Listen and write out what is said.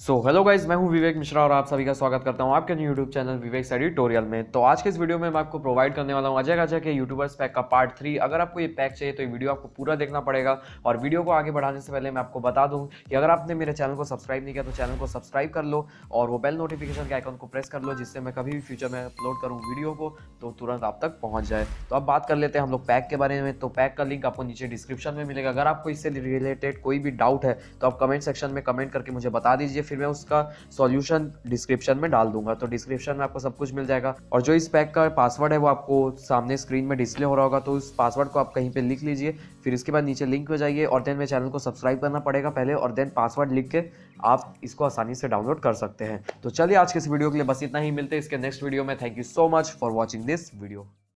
so hello guys मैं हूं विवेक मिश्रा और आप सभी का स्वागत करता हूं आपके YouTube channel Vivek side tutorial में तो आज के इस वीडियो में मैं आपको प्रोवाइड करने वाला हूं अजय अजय के यूट्यूबर्स पैक का पार्ट थ्री अगर आपको ये पैक चाहिए तो ये वीडियो आपको पूरा देखना पड़ेगा और वीडियो को आगे बढ़ाने से पहले मैं आपको बता दूँ कि अगर आपने मेरे चैनल को सब्सक्राइब नहीं किया तो चैनल को सब्सक्राइब कर लो और वो बेल नोटिफिकेशन के आइकन को प्रेस कर लो जिससे मैं कभी भी फ्यूचर में अपलोड करूँ वीडियो को तो तुरंत आप तक पहुँच जाए तो अब बात कर लेते हैं हम लोग पैक के बारे में तो पैक का लिंक आपको नीचे डिस्क्रिप्शन में मिलेगा अगर आपको इससे रिलेटेड कोई भी डाउट है तो आप कमेंट सेक्शन में कमेंट करके मुझे बता दीजिए फिर मैं उसका सॉल्यूशन डिस्क्रिप्शन में डाल दूंगा तो डिस्क्रिप्शन में आपको सब कुछ मिल जाएगा और जो इस पैक का पासवर्ड है वो आपको सामने स्क्रीन में डिस्प्ले हो रहा होगा तो उस पासवर्ड को आप कहीं पर लिख लीजिए फिर इसके बाद नीचे लिंक हो जाइए और देन मेरे चैनल को सब्सक्राइब करना पड़ेगा पहले और देन पासवर्ड लिख के आप इसको आसानी से डाउनलोड कर सकते हैं तो चलिए आज के इस वीडियो के लिए बस इतना ही मिलते हैं इसके नेक्स्ट वीडियो में thank you so much for watching this video